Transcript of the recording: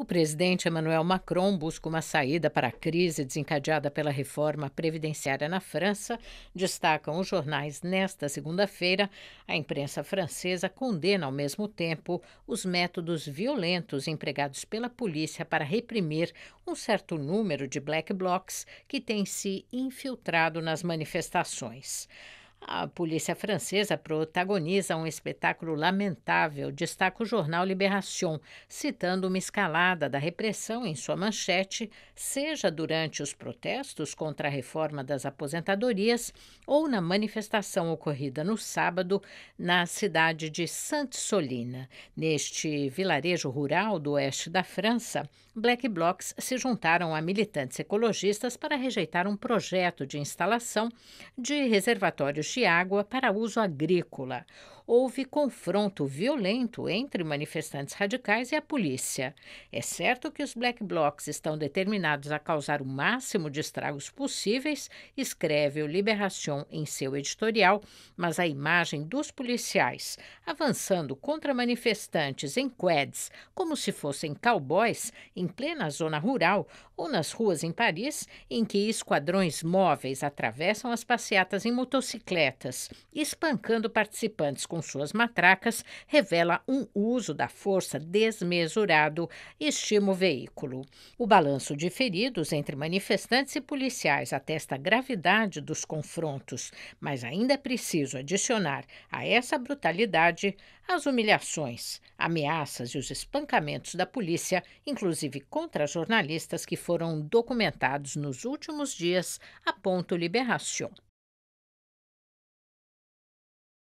O presidente Emmanuel Macron busca uma saída para a crise desencadeada pela reforma previdenciária na França, destacam os jornais nesta segunda-feira. A imprensa francesa condena ao mesmo tempo os métodos violentos empregados pela polícia para reprimir um certo número de black blocs que têm se infiltrado nas manifestações. A polícia francesa protagoniza um espetáculo lamentável, destaca o jornal Libération, citando uma escalada da repressão em sua manchete, seja durante os protestos contra a reforma das aposentadorias ou na manifestação ocorrida no sábado na cidade de Sainte-Soline. Neste vilarejo rural do oeste da França, Black Blocs se juntaram a militantes ecologistas para rejeitar um projeto de instalação de reservatórios de água para uso agrícola houve confronto violento entre manifestantes radicais e a polícia. É certo que os black blocs estão determinados a causar o máximo de estragos possíveis, escreve o Liberation em seu editorial, mas a imagem dos policiais avançando contra manifestantes em quads, como se fossem cowboys, em plena zona rural ou nas ruas em Paris, em que esquadrões móveis atravessam as passeatas em motocicletas, espancando participantes com com suas matracas revela um uso da força desmesurado e estima o veículo. O balanço de feridos entre manifestantes e policiais atesta a gravidade dos confrontos, mas ainda é preciso adicionar a essa brutalidade as humilhações, ameaças e os espancamentos da polícia, inclusive contra jornalistas que foram documentados nos últimos dias, aponta o Liberation.